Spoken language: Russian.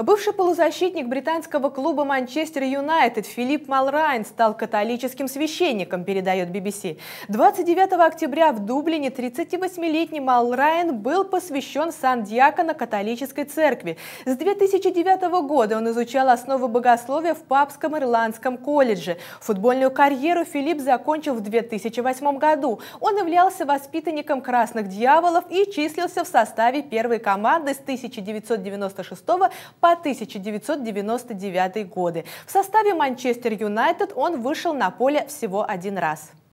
Бывший полузащитник британского клуба «Манчестер Юнайтед» Филипп Малрайн стал католическим священником, передает BBC. 29 октября в Дублине 38-летний Малрайн был посвящен сан-диакона католической церкви. С 2009 года он изучал основы богословия в Папском ирландском колледже. Футбольную карьеру Филипп закончил в 2008 году. Он являлся воспитанником «Красных дьяволов» и числился в составе первой команды с 1996 по по 1999 годы. В составе Манчестер Юнайтед он вышел на поле всего один раз.